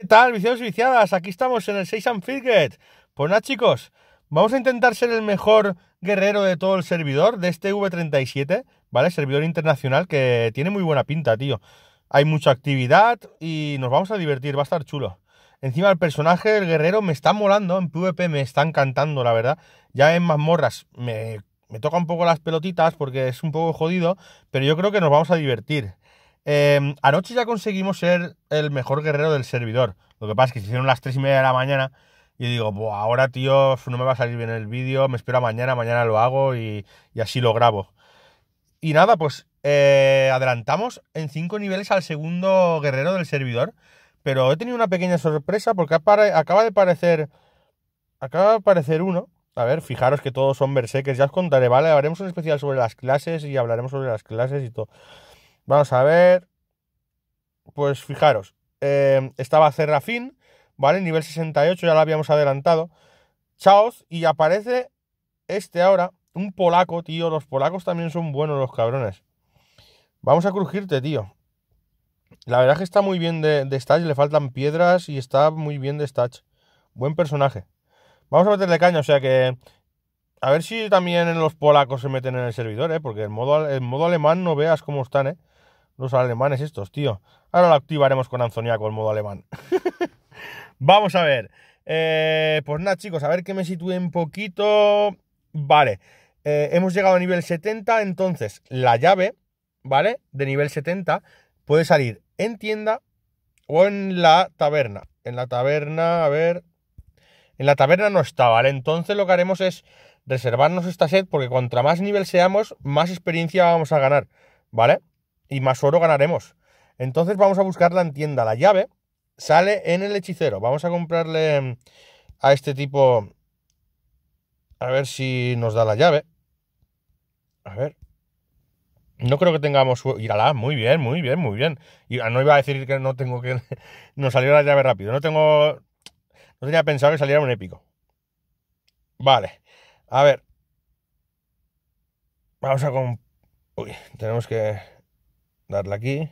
¿Qué tal, viciados y viciadas? Aquí estamos en el 6 and Pues nada, chicos, vamos a intentar ser el mejor guerrero de todo el servidor, de este V37, ¿vale? Servidor internacional que tiene muy buena pinta, tío. Hay mucha actividad y nos vamos a divertir, va a estar chulo. Encima el personaje del guerrero me está molando, en PvP me está encantando, la verdad. Ya en mazmorras me, me toca un poco las pelotitas porque es un poco jodido, pero yo creo que nos vamos a divertir. Em, anoche ya conseguimos ser el mejor guerrero del servidor. Lo que pasa es que se hicieron las 3 y media de la mañana y digo, ahora tío, no me va a salir bien el vídeo, me espero a mañana, mañana lo hago y, así lo grabo. Y nada, pues eh, adelantamos en 5 niveles al segundo guerrero del servidor, pero he tenido una pequeña sorpresa porque acaba de aparecer, acaba de aparecer uno. A ver, fijaros que todos son berserkers, ya os contaré, ¿vale? Haremos un especial sobre las clases y hablaremos sobre las clases y todo. Vamos a ver. Pues fijaros, eh, estaba Serrafín, ¿vale? Nivel 68, ya lo habíamos adelantado. Chaos, y aparece este ahora, un polaco, tío. Los polacos también son buenos, los cabrones. Vamos a crujirte, tío. La verdad es que está muy bien de, de le faltan piedras y está muy bien de stage, Buen personaje. Vamos a meterle caña, o sea que. A ver si también los polacos se meten en el servidor, ¿eh? Porque en modo, el modo alemán no veas cómo están, ¿eh? Los alemanes estos, tío. Ahora lo activaremos con Anzoniaco, el modo alemán. Vamos a ver. Eh, pues nada, chicos, a ver que me sitúe un poquito. Vale. Eh, hemos llegado a nivel 70, entonces la llave, ¿vale? De nivel 70 puede salir en tienda o en la taberna. En la taberna, a ver. En la taberna no está, ¿vale? Entonces lo que haremos es reservarnos esta set porque cuanto más nivel seamos, más experiencia vamos a ganar, ¿vale? y más oro ganaremos. Entonces vamos a buscar la tienda. La llave sale en el hechicero. Vamos a comprarle mm, a este tipo. A ver si nos da la llave. A ver. No creo que tengamos. la muy bien, muy bien, muy bien. Ah, no iba a decir que no tengo que. Nos salió la llave rápido. No tengo. No tenía pensado que saliera un épico. Vale. A ver. Vamos a. Con... Uy, tenemos que darle aquí.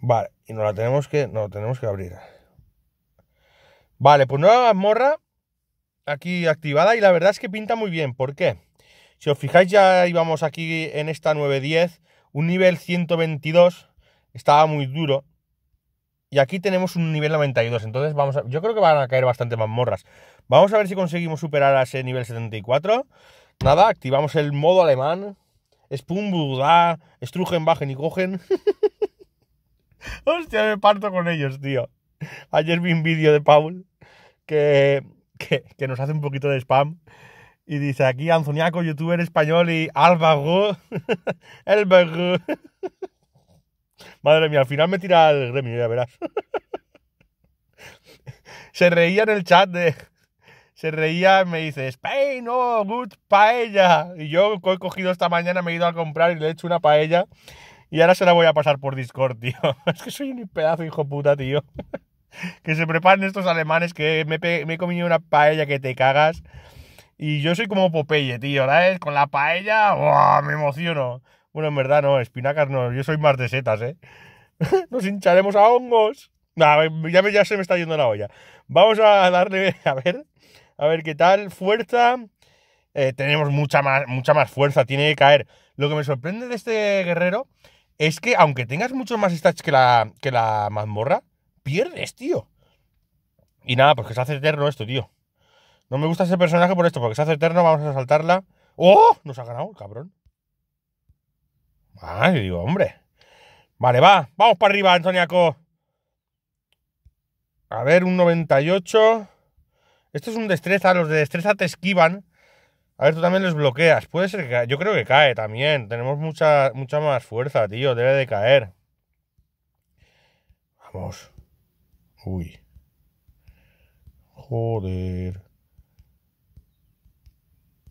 Vale, y nos la tenemos que, no, tenemos que abrir. Vale, pues nueva mazmorra aquí activada y la verdad es que pinta muy bien. ¿Por qué? Si os fijáis ya íbamos aquí en esta 910, un nivel 122 estaba muy duro y aquí tenemos un nivel 92. Entonces vamos a, yo creo que van a caer bastante mazmorras. Vamos a ver si conseguimos superar a ese nivel 74. Nada, activamos el modo alemán Spumbuda, Strugen, Bajen y Cogen. Hostia, me parto con ellos, tío. Ayer vi un vídeo de Paul que, que, nos hace un poquito de spam. Y dice aquí Anzoniaco, youtuber español y El Álvaro. Madre mía, al final me tira el gremio, ya verás. Se reía en el chat de, se reía y me dice, Spain, no, good paella. Y yo he cogido esta mañana, me he ido a comprar y le he hecho una paella. Y ahora se la voy a pasar por Discord, tío. Es que soy un pedazo hijo puta, tío. que se preparen estos alemanes que me, he comido una paella que te cagas. Y yo soy como Popeye, tío, ¿sabes? Con la paella, ¡buah! me emociono. Bueno, en verdad no, espinacas no, yo soy más de setas, ¿eh? Nos hincharemos a hongos. nada ya, ya se me está yendo la olla. Vamos a darle, a ver, a ver qué tal. Fuerza. Eh, tenemos mucha más, mucha más fuerza. Tiene que caer. Lo que me sorprende de este guerrero es que, aunque tengas muchos más stats que la, que la mazmorra, pierdes, tío. Y nada, pues que se hace eterno esto, tío. No me gusta ese personaje por esto, porque se hace eterno. Vamos a saltarla. ¡Oh! Nos ha ganado, cabrón. Ah, yo digo, hombre. Vale, va. Vamos para arriba, Antoniaco. A ver, un 98. Esto es un destreza, los de destreza te esquivan. A ver, tú también los bloqueas. Puede ser que cae. Yo creo que cae también. Tenemos mucha, mucha más fuerza, tío. Debe de caer. Vamos. Uy. Joder.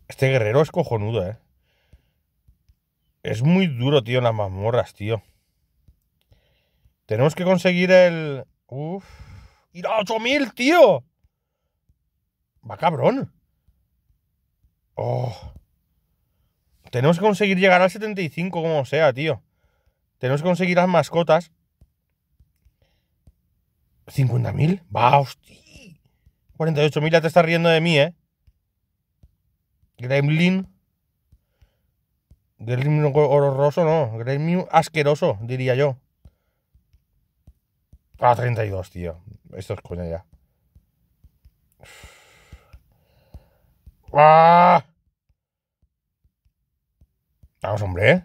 Este guerrero es cojonudo, eh. Es muy duro, tío, en las mazmorras, tío. Tenemos que conseguir el... Uf. ¡Ir a 8000, tío! Va cabrón. Oh. Tenemos que conseguir llegar al 75 como sea, tío. Tenemos que conseguir las mascotas. ¿50.000? Va, hostia. 48.000 ya te estás riendo de mí, ¿eh? Gremlin. Gremlin horroroso, no. Gremlin asqueroso, diría yo. Ah, 32, tío. Esto es coña ya. Uf. ¡Ah! Vamos, hombre,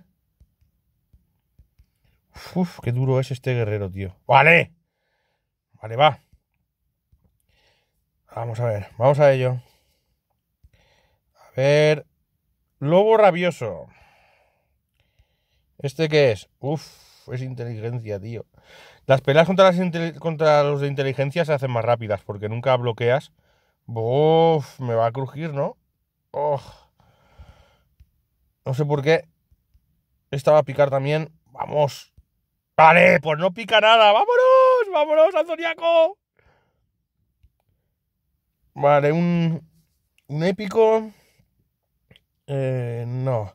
Uf, qué duro es este guerrero, tío. ¡Vale! Vale, va. Vamos a ver, vamos a ello. A ver. Lobo rabioso. ¿Este qué es? Uf, es inteligencia, tío. Las peleas contra los de inteligencia se hacen más rápidas porque nunca bloqueas Uf, me va a crujir, ¿no? No sé por qué. Esta va a picar también. Vamos. Vale, pues no pica nada. Vámonos, vámonos al Vale, un, un épico. Eh, no.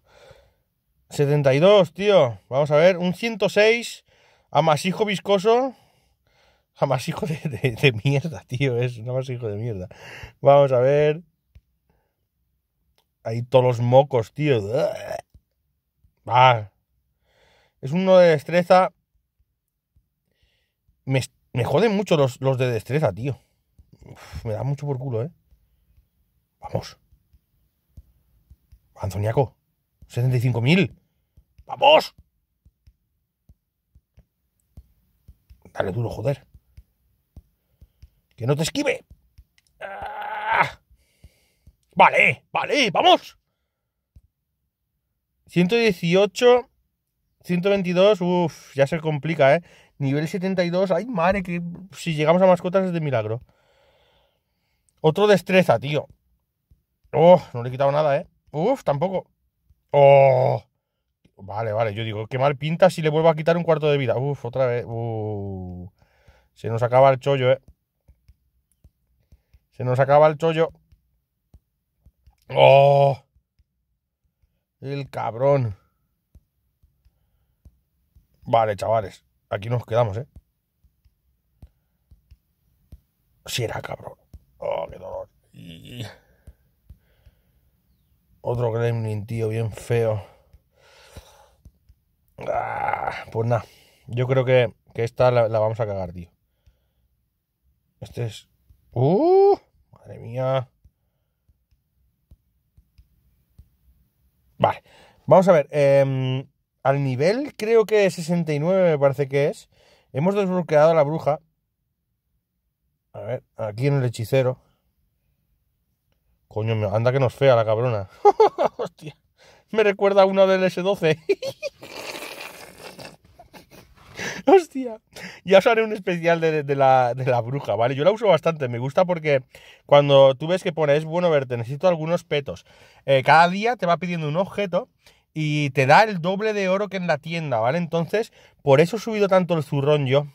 72, tío. Vamos a ver. Un 106. Amasijo viscoso. Jamás hijo de, mierda, tío. Es más hijo de mierda. Vamos a ver. Ahí todos los mocos, tío. va ah. Es uno de destreza. Me, joden mucho los, de destreza, tío. me da mucho por culo, ¿eh? Vamos. Anzoniaco. 75.000. ¡Vamos! Dale duro, joder. Que no te esquive. Ah. Vale, vale, vamos. 118, 122, uff, ya se complica, ¿eh? Nivel 72, ay madre, que si llegamos a mascotas es de milagro. Otro destreza, tío. Oh, no le he quitado nada, ¿eh? Uf, tampoco. Oh. Vale, vale, yo digo, qué mal pinta si le vuelvo a quitar un cuarto de vida. Uf, otra vez. Uh. Se nos acaba el chollo, ¿eh? Se nos acaba el chollo. ¡Oh! El cabrón. Vale, chavales. Aquí nos quedamos, ¿eh? Si era cabrón. Oh, qué dolor. Otro gremlin, tío, bien feo. Ah, pues nada. Yo creo que, que esta la, la, vamos a cagar, tío. Este es. ¡Uh! Madre mía. Vale. Vamos a ver. Em, al nivel, creo que 69 me parece que es. Hemos desbloqueado a la bruja. A ver, aquí en el hechicero. Coño, anda que nos fea la cabrona. Hostia. Me recuerda a una del S12. Hostia. Ya os haré un especial de, la, de, la, bruja, ¿vale? Yo la uso bastante, me gusta porque cuando tú ves que pone, es bueno verte, necesito algunos petos. Eh, cada día te va pidiendo un objeto y te da el doble de oro que en la tienda, ¿vale? Entonces, por eso he subido tanto el zurrón yo,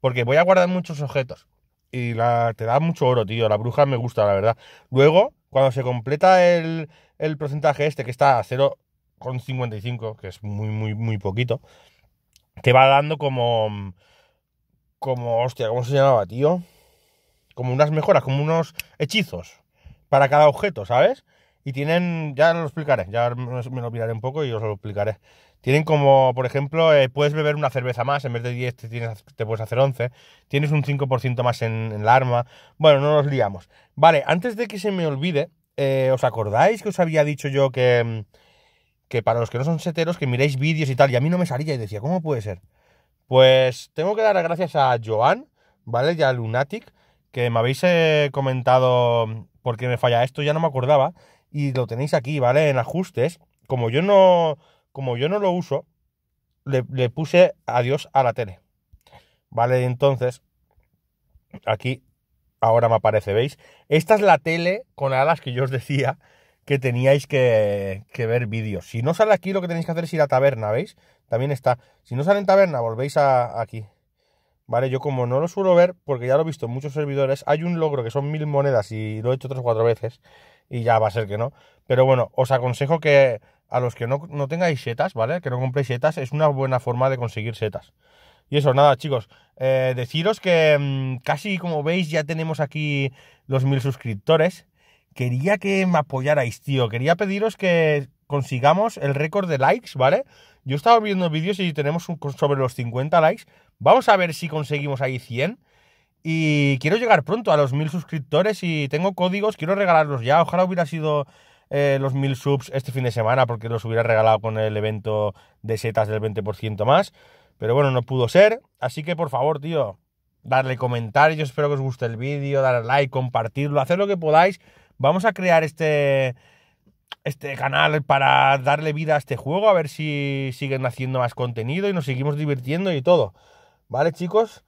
porque voy a guardar muchos objetos. Y la, te da mucho oro, tío. La bruja me gusta, la verdad. Luego, cuando se completa el, el porcentaje este, que está a 0,55, que es muy, muy, muy poquito, te va dando como... Como, hostia, ¿cómo se llamaba, tío? Como unas mejoras, como unos hechizos para cada objeto, ¿sabes? Y tienen, ya lo explicaré, ya me lo miraré un poco y os lo explicaré. Tienen como, por ejemplo, eh, puedes beber una cerveza más, en vez de 10 te, tienes, te puedes hacer 11, tienes un 5% más en, el la arma. Bueno, no nos liamos. Vale, antes de que se me olvide, eh, ¿os acordáis que os había dicho yo que... Mm, que para los que no son seteros, que miréis vídeos y tal, y a mí no me salía y decía, ¿cómo puede ser? Pues tengo que dar las gracias a Joan, ¿vale? Y a Lunatic, que me habéis eh, comentado por qué me falla esto, ya no me acordaba, y lo tenéis aquí, ¿vale? En ajustes. Como yo no, como yo no lo uso, le, puse adiós a la tele. ¿Vale? Entonces, aquí ahora me aparece, ¿veis? Esta es la tele con alas que yo os decía, que teníais que, ver vídeos. Si no sale aquí, lo que tenéis que hacer es ir a taberna, ¿veis? También está. Si no sale en taberna, volvéis aquí. Vale, yo como no lo suelo ver, porque ya lo he visto en muchos servidores, hay un logro que son mil monedas y lo he hecho tres o cuatro veces, y ya va a ser que no. Pero bueno, os aconsejo que a los que no, no tengáis setas, ¿vale? Que no compréis setas, es una buena forma de conseguir setas. Y eso, nada, chicos, eh, deciros que mm, casi como veis ya tenemos aquí los mil suscriptores quería que me apoyarais, tío. Quería pediros que consigamos el récord de likes, ¿vale? Yo estaba viendo vídeos y tenemos sobre los 50 likes. Vamos a ver si conseguimos ahí 100. Y quiero llegar pronto a los 1000 suscriptores y tengo códigos, quiero regalarlos ya. Ojalá hubiera sido eh, los 1000 subs este fin de semana porque los hubiera regalado con el evento de setas del 20% más. Pero bueno, no pudo ser. Así que por favor, tío, darle comentarios. Espero que os guste el vídeo, darle like, compartirlo, hacer lo que podáis Vamos a crear este, este canal para darle vida a este juego, a ver si siguen haciendo más contenido y nos seguimos divirtiendo y todo. ¿Vale, chicos?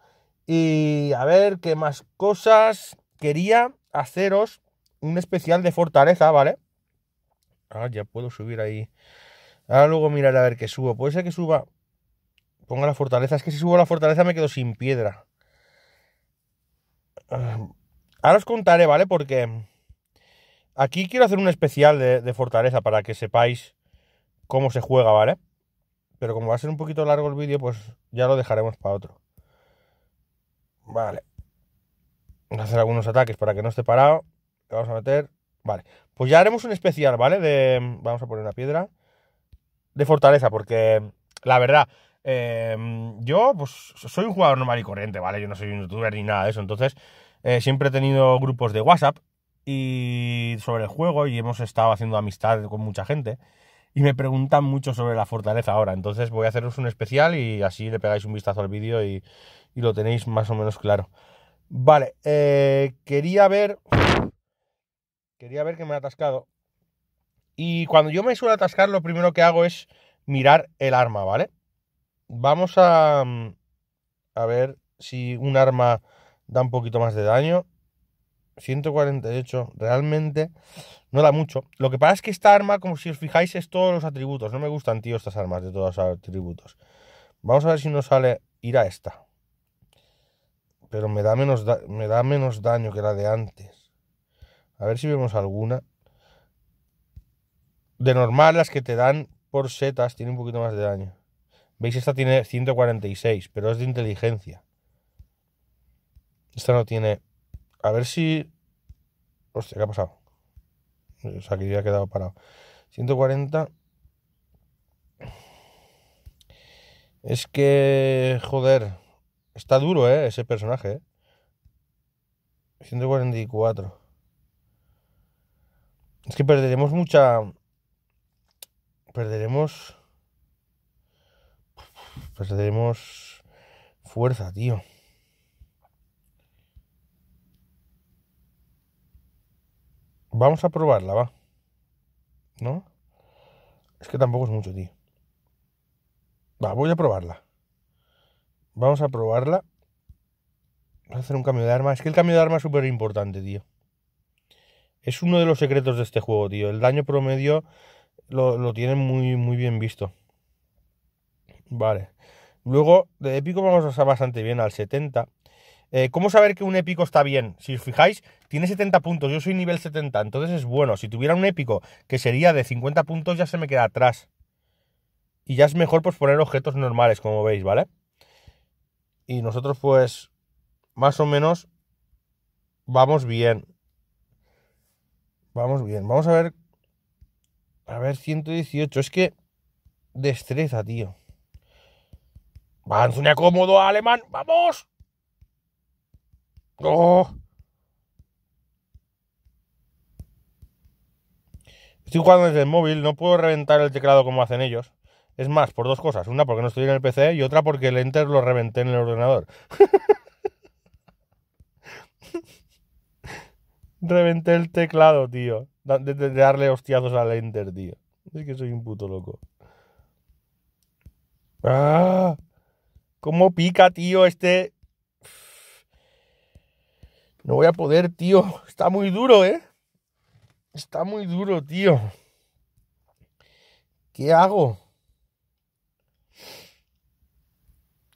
Y a ver qué más cosas. Quería haceros un especial de fortaleza, ¿vale? Ah, ya puedo subir ahí. Ahora luego mirar a ver qué subo. Puede ser que suba. Ponga la fortaleza. Es que si subo la fortaleza me quedo sin piedra. Ah, ahora os contaré, ¿vale? Porque Aquí quiero hacer un especial de, Fortaleza para que sepáis cómo se juega, ¿vale? Pero como va a ser un poquito largo el vídeo, pues ya lo dejaremos para otro. Vale. Vamos a hacer algunos ataques para que no esté parado. vamos a meter. Vale. Pues ya haremos un especial, ¿vale? De. Vamos a poner una piedra. De fortaleza, porque. La verdad. Em, yo, pues, soy un jugador normal y corriente, ¿vale? Yo no soy un youtuber ni nada de eso. Entonces, eh, siempre he tenido grupos de WhatsApp y sobre el juego y hemos estado haciendo amistad con mucha gente y me preguntan mucho sobre la fortaleza ahora. Entonces voy a haceros un especial y así le pegáis un vistazo al vídeo y, lo tenéis más o menos claro. Vale, eh, quería ver... Quería ver que me ha atascado. Y cuando yo me suelo atascar, lo primero que hago es mirar el arma, ¿vale? Vamos a... Mm, a ver si un arma da un poquito más de daño. 148 realmente no da mucho. Lo que pasa es que esta arma, como si os fijáis, es todos los atributos. No me gustan, tío, estas armas de todos los atributos. Vamos a ver si nos sale ir a esta. Pero me da menos, me da menos daño que la de antes. A ver si vemos alguna. De normal, las que te dan por setas tiene un poquito más de daño. Veis, esta tiene 146, pero es de inteligencia. Esta no tiene a ver si. Hostia, ¿qué ha pasado? O sea, que ya he quedado parado. 140. Es que. Joder. Está duro, ¿eh? Ese personaje, ¿eh? 144. Es que perderemos mucha. Perderemos. Perderemos fuerza, tío. Vamos a probarla, va. ¿No? Es que tampoco es mucho, tío. Va, voy a probarla. Vamos a probarla. Vamos a hacer un cambio de arma. Es que el cambio de arma es súper importante, tío. Es uno de los secretos de este juego, tío. El daño promedio lo, lo tienen muy, muy bien visto. Vale. Luego, de épico vamos a pasar bastante bien al 70. Eh, ¿Cómo saber que un épico está bien? Si os fijáis, tiene 70 puntos, yo soy nivel 70, entonces es bueno. Si tuviera un épico que sería de 50 puntos, ya se me queda atrás. Y ya es mejor pues poner objetos normales, como veis, ¿vale? Y nosotros pues más o menos vamos bien. Vamos bien, vamos a ver. A ver, 118, es que destreza, tío. ¡Vamos, un cómodo alemán, vamos. ¡Oh! Estoy jugando desde el móvil, no puedo reventar el teclado como hacen ellos. Es más, por dos cosas. Una porque no estoy en el PC y otra porque el Enter lo reventé en el ordenador. reventé el teclado, tío. De, darle hostiazos al Enter, tío. Es que soy un puto loco. ¡Ah! ¿Cómo pica, tío, este no voy a poder, tío. Está muy duro, ¿eh? Está muy duro, tío. ¿Qué hago?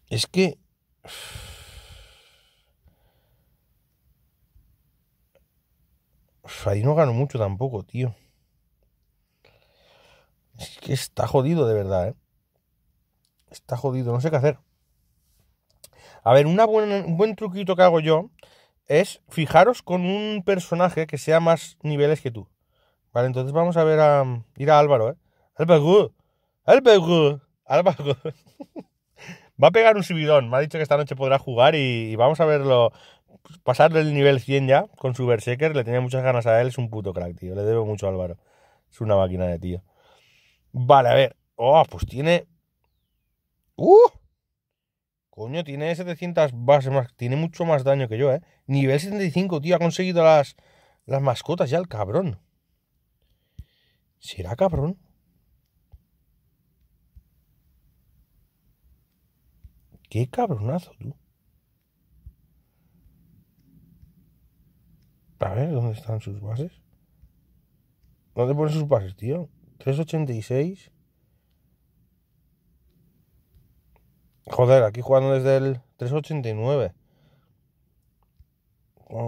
Es que... ahí no gano mucho tampoco, tío. Es que está jodido de verdad, ¿eh? Está jodido, no sé qué hacer. A ver, una buena, un buen truquito que hago yo es fijaros con un personaje que sea más niveles que tú. Vale, entonces vamos a ver a. ir a Álvaro, ¿eh? Álvaro, Álvaro, Álvaro. Va a pegar un subidón. Me ha dicho que esta noche podrá jugar y, vamos a verlo. Pasarle el nivel 100 ya con su Berserker. Le tenía muchas ganas a él. Es un puto crack, tío. Le debo mucho a Álvaro. Es una máquina de tío. Vale, a ver. Oh, pues tiene. ¡Uh! Coño, tiene 700 bases más, tiene mucho más daño que yo, ¿eh? Nivel 75, tío, ha conseguido las, las mascotas ya el cabrón. ¿Será cabrón? Qué cabronazo, tú. A ver, ¿dónde están sus bases? ¿Dónde ponen sus bases, tío? 386. Joder, aquí jugando desde el 389.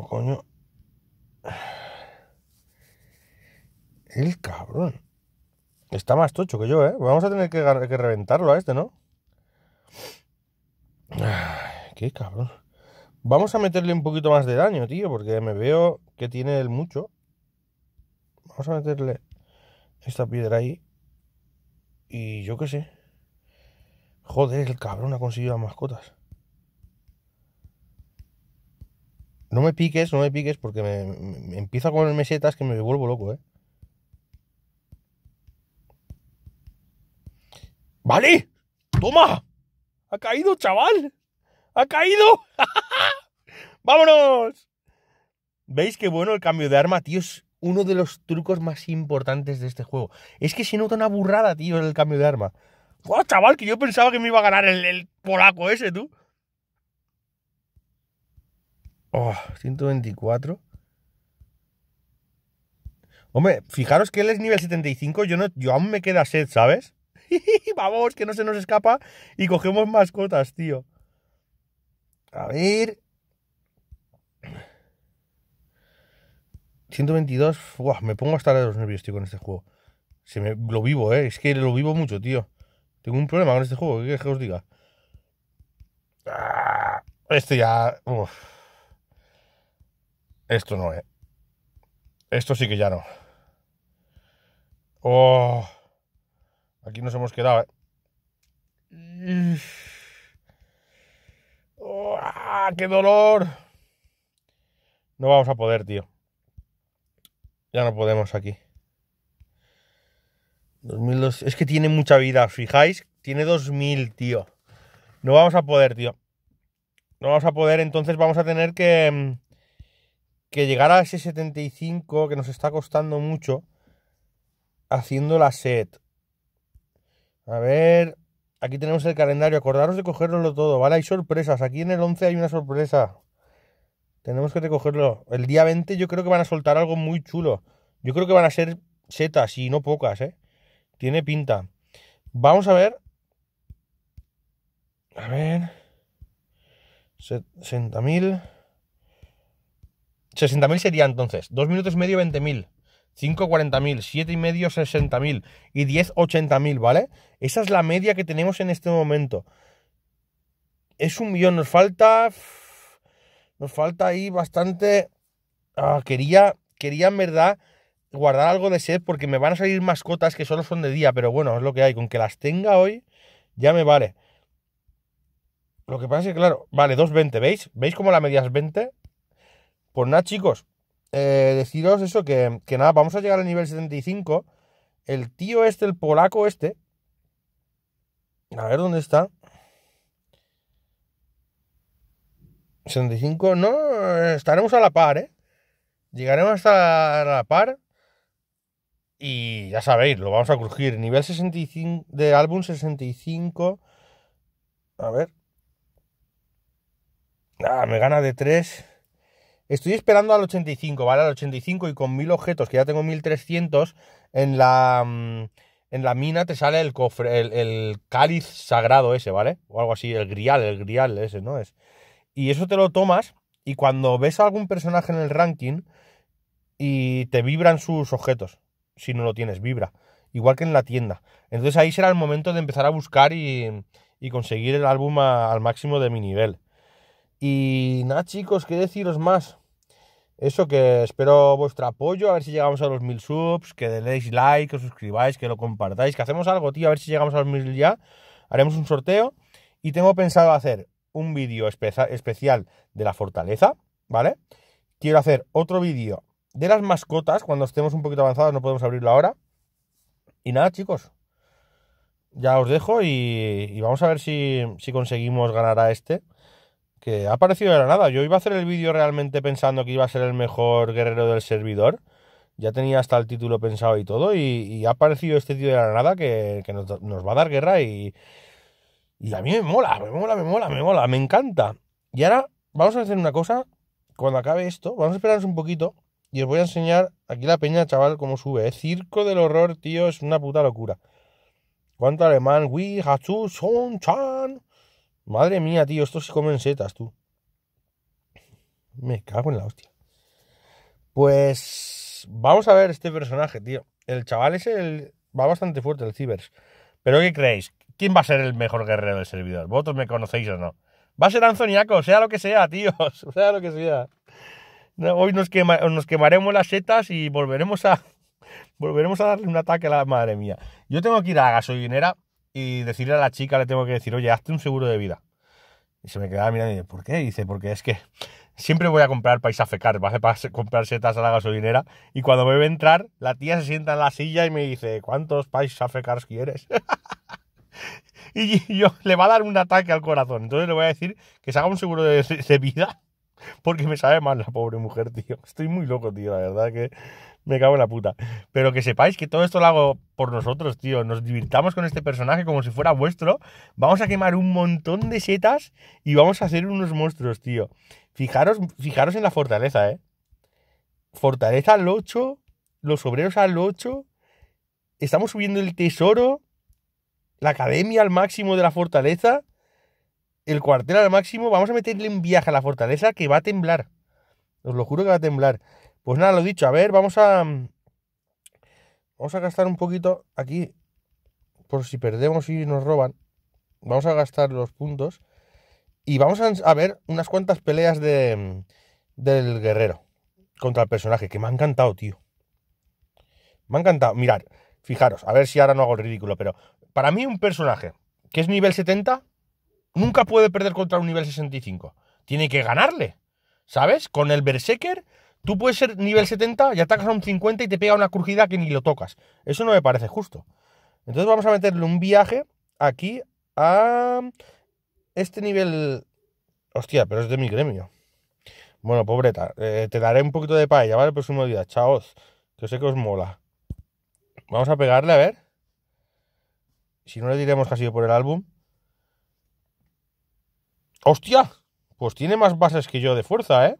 coño? El cabrón. Está más tocho que yo, ¿eh? Vamos a tener que, reventarlo a este, ¿no? qué cabrón. Vamos a meterle un poquito más de daño, tío, porque me veo que tiene el mucho. Vamos a meterle esta piedra ahí. Y yo qué sé. Joder, el cabrón ha conseguido las mascotas. No me piques, no me piques, porque me, empiezo a comer mesetas que me vuelvo loco, ¿eh? ¡Vale! ¡Toma! ¡Ha caído, chaval! ¡Ha caído! ¡Vámonos! ¿Veis qué bueno el cambio de arma, tío? Es uno de los trucos más importantes de este juego. Es que se nota una burrada, tío, el cambio de arma chaval, que yo pensaba que me iba a ganar el, polaco ese, tú. Oh, 124. Hombre, fijaros que él es nivel 75, yo, no, yo aún me queda sed, ¿sabes? Vamos, que no se nos escapa y cogemos mascotas, tío. A ver. 122. me pongo hasta los nervios, tío, con este juego. Se me, lo vivo, ¿eh? Es que lo vivo mucho, tío. Tengo un problema con este juego, ¿qué que os diga? Ah, Esto ya... Esto no, eh. Esto sí que ya no. Oh, aquí nos hemos quedado, eh. Oh, ¡Qué dolor! No vamos a poder, tío. Ya no podemos aquí. Es que tiene mucha vida, fijáis? Tiene 2000, tío. No vamos a poder, tío. No vamos a poder, entonces vamos a tener que, mm, que llegar a ese 75 que nos está costando mucho haciendo la set. A ver, aquí tenemos el calendario. Acordaros de cogerlo todo, ¿vale? Hay sorpresas. Aquí en el 11 hay una sorpresa. Tenemos que recogerlo. El día 20 yo creo que van a soltar algo muy chulo. Yo creo que van a ser setas y no pocas, ¿eh? Tiene pinta. Vamos a ver. A ver. 60.000. 60.000 sería entonces. 2 minutos y medio, 20.000. 5, 40.000. 7 y medio, 60.000. Y 10, 80.000, ¿vale? Esa es la media que tenemos en este momento. Es un millón. Nos falta. Nos falta ahí bastante. Ah, quería. Quería en verdad guardar algo de sed porque me van a salir mascotas que solo son de día, pero bueno, es lo que hay. Con que las tenga hoy, ya me vale. Lo que pasa es que, claro, vale, 2.20, ¿veis? ¿Veis como la media es 20? Pues nada, chicos, eh, deciros eso, que, que nada, vamos a llegar al nivel 75. El tío este, el polaco este, a ver dónde está. 75, no, eh, estaremos a la par, ¿eh? Llegaremos a la par. Y ya sabéis, lo vamos a crujir. Nivel 65 de álbum 65. A ver. Ah, me gana de 3. Estoy esperando al 85, ¿vale? Al 85 y con 1000 objetos, que ya tengo 1300, en la, mm, en la mina te sale el cofre, el, cáliz sagrado ese, ¿vale? O algo así, el grial, el grial ese, ¿no? es Y eso te lo tomas y cuando ves a algún personaje en el ranking y te vibran sus objetos si no lo tienes, vibra. Igual que en la tienda. Entonces ahí será el momento de empezar a buscar y, conseguir el álbum al máximo de mi nivel. Y nada chicos, ¿qué deciros más? Eso que espero vuestro apoyo, a ver si llegamos a los mil subs, que deis like, que os suscribáis, que lo compartáis, que hacemos algo, tío, a ver si llegamos a los mil ya. Haremos un sorteo y tengo pensado hacer un vídeo especial de la fortaleza, ¿vale? Quiero hacer otro vídeo de las mascotas, cuando estemos un poquito avanzados, no podemos abrirlo ahora. Y nada, chicos. Ya os dejo y, vamos a ver si, conseguimos ganar a este. Que ha aparecido de la nada. Yo iba a hacer el vídeo realmente pensando que iba a ser el mejor guerrero del servidor. Ya tenía hasta el título pensado y todo. Y, ha aparecido este tío de la nada que, nos, va a dar guerra. Y, y a mí me mola, me mola, me mola, me mola. Me encanta. Y ahora vamos a hacer una cosa. Cuando acabe esto, vamos a esperarnos un poquito y os voy a enseñar aquí la peña, chaval, cómo sube. ¿eh? circo del horror, tío. Es una puta locura. ¿Cuánto alemán? Madre mía, tío. Estos se comen setas, tú. Me cago en la hostia. Pues vamos a ver este personaje, tío. El chaval es el. Va bastante fuerte el Cibers. Pero ¿qué creéis? ¿Quién va a ser el mejor guerrero del servidor? ¿Vosotros me conocéis o no? Va a ser Anzoniaco, sea lo que sea, tío Sea lo que sea. Hoy nos, quemaremos las setas y volveremos a, volveremos a darle un ataque a la madre mía. Yo tengo que ir a la gasolinera y decirle a la chica, le tengo que decir, oye, hazte un seguro de vida. Y se me quedaba mirando y dice, ¿por qué? dice, porque es que siempre voy a comprar paisafecar, a a comprar setas a la gasolinera. Y cuando me ve entrar, la tía se sienta en la silla y me dice, ¿cuántos paisafecars quieres? y yo le va a dar un ataque al corazón. Entonces le voy a decir que se haga un seguro de vida porque me sabe mal la pobre mujer, tío. Estoy muy loco, tío, la verdad que me cago en la puta. Pero que sepáis que todo esto lo hago por nosotros, tío. Nos divirtamos con este personaje como si fuera vuestro. Vamos a quemar un montón de setas y vamos a hacer unos monstruos, tío. Fijaros, fijaros en la fortaleza, ¿eh? Fortaleza al 8, los obreros al 8. Estamos subiendo el tesoro, la academia al máximo de la fortaleza el cuartel al máximo, vamos a meterle un viaje a la fortaleza que va a temblar. Os lo juro que va a temblar. Pues nada, lo dicho, a ver, vamos a... Mm, vamos a gastar un poquito aquí, por si perdemos y nos roban. Vamos a gastar los puntos. Y vamos a ver unas cuantas peleas de, mm, del guerrero contra el personaje, que me ha encantado, tío. Me ha encantado. Mirad, fijaros, a ver si ahora no hago el ridículo, pero para mí un personaje que es nivel 70 Nunca puede perder contra un nivel 65. Tiene que ganarle. ¿Sabes? Con el Berserker, tú puedes ser nivel 70 y atacas a un 50 y te pega una crujida que ni lo tocas. Eso no me parece justo. Entonces vamos a meterle un viaje aquí a este nivel. Hostia, pero es de mi gremio. Bueno, pobreta, eh, te daré un poquito de paella, ¿vale? próximo día. Chao. que sé que os mola. Vamos a pegarle, a ver. Si no le diremos que ha sido por el álbum. ¡Hostia! Pues tiene más bases que yo de fuerza, ¿eh?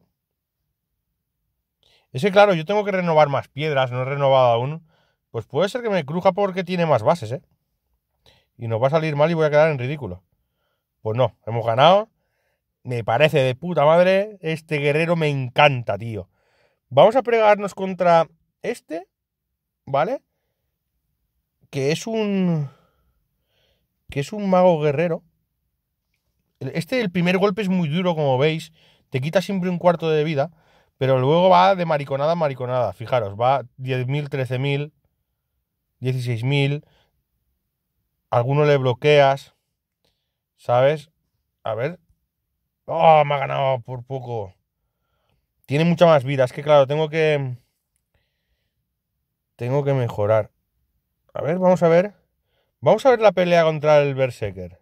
Ese, claro, yo tengo que renovar más piedras, no he renovado aún. Pues puede ser que me cruja porque tiene más bases, ¿eh? Y nos va a salir mal y voy a quedar en ridículo. Pues no, hemos ganado. Me parece de puta madre. Este guerrero me encanta, tío. Vamos a pregarnos contra este, ¿vale? Que es un... Que es un mago guerrero. Este, el primer golpe es muy duro, como veis. Te quita siempre un cuarto de vida. Pero luego va de mariconada a mariconada. Fijaros, va 10.000, 13.000, 16.000. Alguno le bloqueas. ¿Sabes? A ver. ¡Oh! Me ha ganado por poco. Tiene mucha más vida. Es que, claro, tengo que. Tengo que mejorar. A ver, vamos a ver. Vamos a ver la pelea contra el Berserker.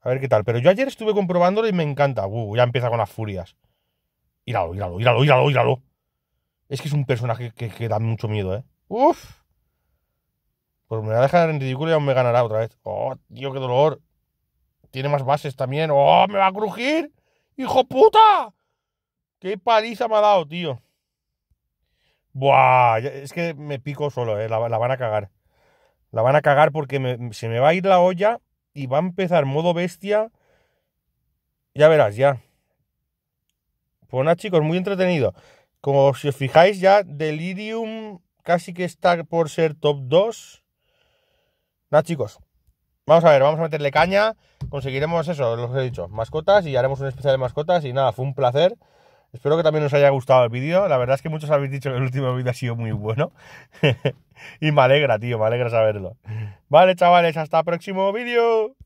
A ver qué tal. Pero yo ayer estuve comprobándolo y me encanta. Uh, ya empieza con las furias. Híralo, íralo, íralo, íralo, íralo. Es que es un personaje que, da mucho miedo, ¿eh? Uf. Pues me va a dejar en ridículo y aún me ganará otra vez. Oh, tío, qué dolor. Tiene más bases también. ¡Oh, me va a crujir! ¡Hijo puta! ¡Qué paliza me ha dado, tío! Buah, es que me pico solo, ¿eh? La, van a cagar. La van a cagar porque se me va a ir la olla y va a empezar modo bestia. Ya verás, ya. Pues nada, chicos, muy entretenido. Como si os fijáis, ya Delirium casi que está por ser top 2. Nada, chicos. Vamos a ver, vamos a meterle caña. Conseguiremos eso, lo que he dicho, mascotas y haremos un especial de mascotas. Y nada, fue un placer. Espero que también os haya gustado el vídeo. La verdad es que muchos habéis dicho que el último vídeo ha sido muy bueno. y me alegra, tío, me alegra saberlo. Vale, chavales, hasta el próximo vídeo.